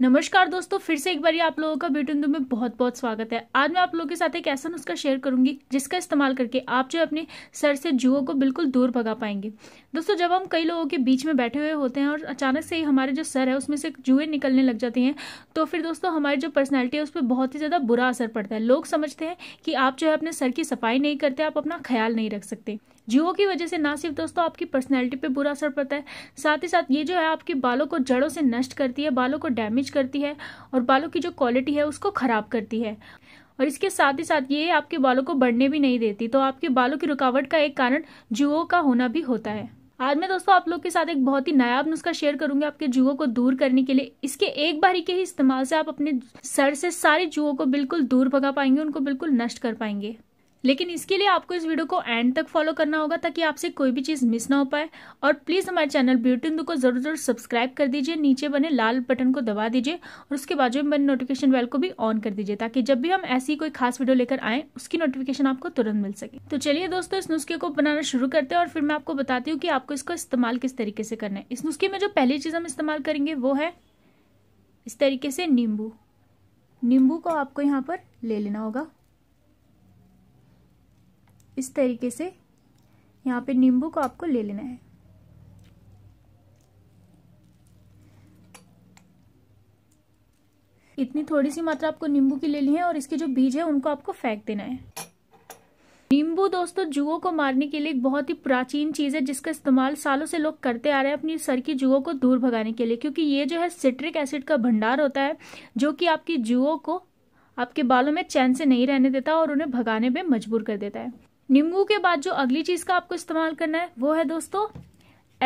नमस्कार दोस्तों फिर से एक बार आप लोगों का ब्यूटी इंदू में बहुत बहुत स्वागत है आज मैं आप लोगों के साथ एक ऐसा नुस्खा शेयर करूंगी जिसका इस्तेमाल करके आप जो अपने सर से जुओ को बिल्कुल दूर भगा पाएंगे दोस्तों जब हम कई लोगों के बीच में बैठे हुए होते हैं और अचानक से हमारे जो सर है उसमें से जुए निकलने लग जाते हैं तो फिर दोस्तों हमारी जो पर्सनैलिटी है उस पर बहुत ही ज़्यादा बुरा असर पड़ता है लोग समझते हैं कि आप जो है अपने सर की सफाई नहीं करते आप अपना ख्याल नहीं रख सकते जियो की वजह से ना सिर्फ दोस्तों आपकी पर्सनैलिटी पे बुरा असर पड़ता है साथ ही साथ ये जो है आपके बालों को जड़ों से नष्ट करती है बालों को डैमेज करती है और बालों की जो क्वालिटी है उसको खराब करती है और इसके साथ ही साथ ये आपके बालों को बढ़ने भी नहीं देती तो आपके बालों की रुकावट का एक कारण जुओ का होना भी होता है आज मैं दोस्तों आप लोग के साथ एक बहुत ही नायाब नुस्खा शेयर करूंगी आपके जुओ को दूर करने के लिए इसके एक बारी के ही इस्तेमाल से आप अपने सर से सारे जुओ को बिल्कुल दूर भगा पाएंगे उनको बिल्कुल नष्ट कर पाएंगे लेकिन इसके लिए आपको इस वीडियो को एंड तक फॉलो करना होगा ताकि आपसे कोई भी चीज़ मिस ना हो पाए और प्लीज़ हमारे चैनल ब्यूटी इंदू को जरूर जरूर सब्सक्राइब कर दीजिए नीचे बने लाल बटन को दबा दीजिए और उसके बाजू में बने नोटिफिकेशन बेल को भी ऑन कर दीजिए ताकि जब भी हम ऐसी कोई खास वीडियो लेकर आए उसकी नोटिफिकेशन आपको तुरंत मिल सके तो चलिए दोस्तों इस नुस्खे को बनाना शुरू करते हैं और फिर मैं आपको बताती हूँ कि आपको इसको इस्तेमाल किस तरीके से करना है इस नुस्खे में जो पहली चीज़ हम इस्तेमाल करेंगे वो है इस तरीके से नींबू नींबू को आपको यहाँ पर ले लेना होगा इस तरीके से यहाँ पे नींबू को आपको ले लेना है इतनी थोड़ी सी मात्रा आपको नींबू की ले ली है और इसके जो बीज है उनको आपको फेंक देना है नींबू दोस्तों जुओं को मारने के लिए एक बहुत ही प्राचीन चीज है जिसका इस्तेमाल सालों से लोग करते आ रहे हैं अपनी सर की जुओं को दूर भगाने के लिए क्योंकि ये जो है सिट्रिक एसिड का भंडार होता है जो कि आपकी जुओं को आपके बालों में चैन से नहीं रहने देता और उन्हें भगाने में मजबूर कर देता है नींबू के बाद जो अगली चीज का आपको इस्तेमाल करना है वो है दोस्तों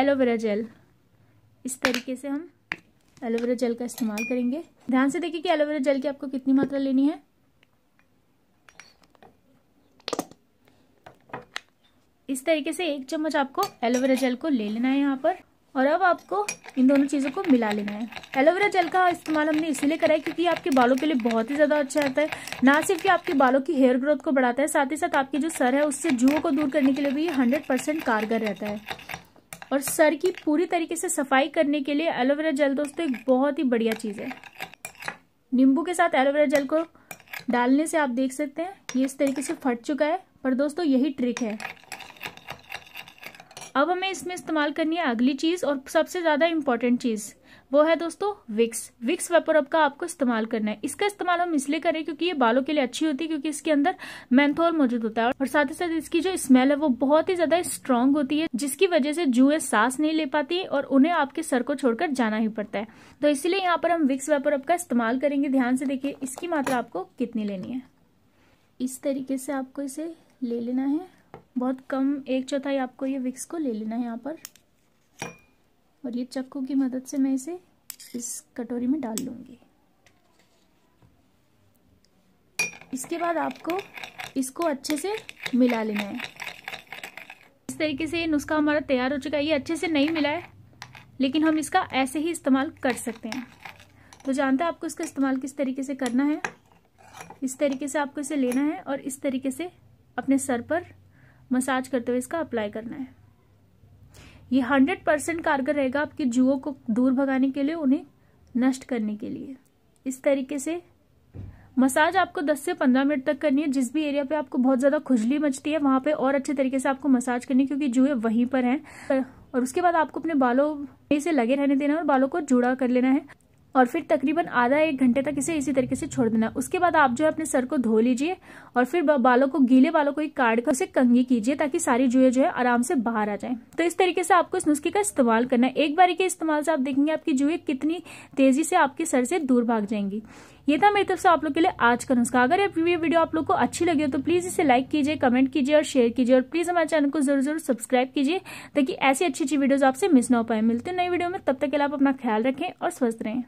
एलोवेरा जेल इस तरीके से हम एलोवेरा जेल का इस्तेमाल करेंगे ध्यान से देखिए कि एलोवेरा जेल की आपको कितनी मात्रा लेनी है इस तरीके से एक चम्मच आपको एलोवेरा जेल को ले लेना है यहाँ पर और अब आपको इन दोनों चीज़ों को मिला लेना है एलोवेरा जेल का इस्तेमाल हमने इसलिए करा है क्योंकि आपके बालों के लिए बहुत ही ज़्यादा अच्छा रहता है ना सिर्फ कि आपके बालों की हेयर ग्रोथ को बढ़ाता है साथ ही साथ आपके जो सर है उससे जुओं को दूर करने के लिए भी ये हंड्रेड कारगर रहता है और सर की पूरी तरीके से सफाई करने के लिए एलोवेरा जेल दोस्तों एक बहुत ही बढ़िया चीज़ है नींबू के साथ एलोवेरा जेल को डालने से आप देख सकते हैं ये इस तरीके से फट चुका है पर दोस्तों यही ट्रिक है अब हमें इसमें इस्तेमाल करनी है अगली चीज़ और सबसे ज़्यादा इम्पोर्टेंट चीज़ वो है दोस्तों विक्स विक्स वेपर अब का आपको इस्तेमाल करना है इसका इस्तेमाल हम इसलिए करें क्योंकि ये बालों के लिए अच्छी होती है क्योंकि इसके अंदर मैंथोल मौजूद होता है और साथ ही साथ इसकी जो स्मेल है वो बहुत ही ज्यादा स्ट्रांग होती है जिसकी वजह से जुए सांस नहीं ले पाती और उन्हें आपके सर को छोड़कर जाना ही पड़ता है तो इसलिए यहाँ पर हम विक्स वेपर अब का इस्तेमाल करेंगे ध्यान से देखिए इसकी मात्रा आपको कितनी लेनी है इस तरीके से आपको इसे ले लेना है बहुत कम एक चौथाई आपको ये विक्स को ले लेना है यहाँ पर और ये चक्कू की मदद से मैं इसे इस कटोरी में डाल लूँगी इसके बाद आपको इसको अच्छे से मिला लेना है इस तरीके से ये नुस्खा हमारा तैयार हो चुका है ये अच्छे से नहीं मिला है लेकिन हम इसका ऐसे ही इस्तेमाल कर सकते हैं तो जानते हैं आपको इसका इस्तेमाल किस तरीके से करना है इस तरीके से आपको इसे लेना है और इस तरीके से अपने सर पर मसाज करते हुए इसका अप्लाई करना है ये हंड्रेड परसेंट कारगर रहेगा आपके जुओ को दूर भगाने के लिए उन्हें नष्ट करने के लिए इस तरीके से मसाज आपको 10 से 15 मिनट तक करनी है जिस भी एरिया पे आपको बहुत ज़्यादा खुजली मचती है वहाँ पे और अच्छे तरीके से आपको मसाज करनी है क्योंकि जुए वहीं पर हैं और उसके बाद आपको अपने बालों से लगे रहने देना है और बालों को जुड़ा कर लेना है और फिर तकरीबन आधा एक घंटे तक इसे इसी तरीके से छोड़ देना उसके बाद आप जो है अपने सर को धो लीजिए और फिर बालों को गीले बालों को एक काट कर उसे कंगी कीजिए ताकि सारी जुए जो है आराम से बाहर आ जाए तो इस तरीके से आपको इस नुस्खे का इस्तेमाल करना है एक बारी के इस्तेमाल से आप देखेंगे आपकी जुए कितनी तेजी से आपके सर से दूर भाग जाएंगी ये था मेरी तरफ से आप लोग के लिए आज का नुस्खा अगर ये वीडियो आप लोग को अच्छी लगी हो तो प्लीज इसे लाइक कीजिए कमेंट कीजिए और शेयर कीजिए और प्लीज हमारे चैनल को जरूर जरूर सब्सक्राइब कीजिए ताकि ऐसी अच्छी अच्छी वीडियोस आपसे मिस ना हो पाए मिलते हैं नई वीडियो में तब तक के लिए आप अपना ख्याल रखें और स्वस्थ रहें